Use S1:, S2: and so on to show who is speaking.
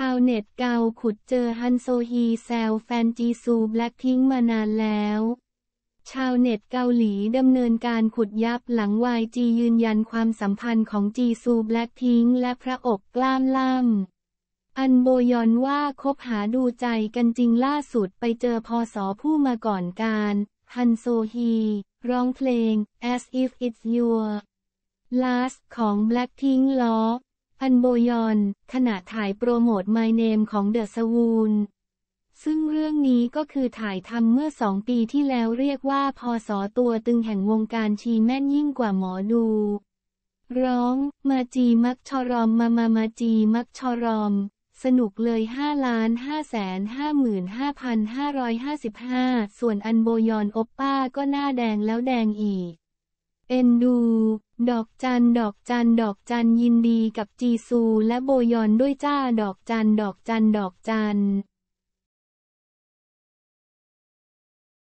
S1: ชาวเน็ตเกาขุดเจอฮันโซฮีแซวแฟนจีซูแบล็คพิงมานานแล้ว ชาวเน็ตเกาหลีดำเนินการขุดยับหลังวายจียืนยันความสัมพันธ์ของจีซูแบล็คพิงและพระอกกล้ามล่ำ อันโบยอนว่าคบหาดูใจกันจริงล่าสุดไปเจอพอสอผู้มาก่อนการฮันโซฮีร้องเพลง as if it's your last ของ Blackpink ล้ออันโบยอนขณะถ่ายโปรโมท My Name ของเดอะสวูนซึ่งเรื่องนี้ก็คือถ่ายทำเมื่อสองปีที่แล้วเรียกว่าพอสอตัวตึงแห่งวงการชีแม่นยิ่งกว่าหมอดู ร้อง มาจีมักชอรอม มามามาจีมักชอรอม สนุกเลย5ล้าน5แสน55,555 ส่วนอันโบยอนอปป้าก็หน้าแดงแล้วแดงอีกเอ็นดู ดอกจันดอกจันดอกจันยินดีกับจีซูและโบยอนด้วยจ้าดอก
S2: จันดอกจันดอกจัน